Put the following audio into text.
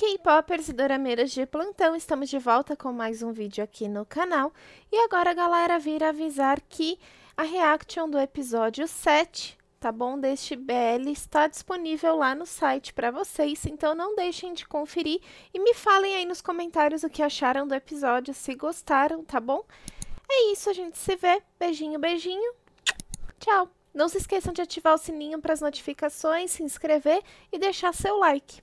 K-popers e dorameiras de plantão, estamos de volta com mais um vídeo aqui no canal. E agora a galera vira avisar que a reaction do episódio 7, tá bom, deste BL está disponível lá no site para vocês, então não deixem de conferir e me falem aí nos comentários o que acharam do episódio, se gostaram, tá bom? É isso, a gente se vê. Beijinho, beijinho. Tchau. Não se esqueçam de ativar o sininho para as notificações, se inscrever e deixar seu like.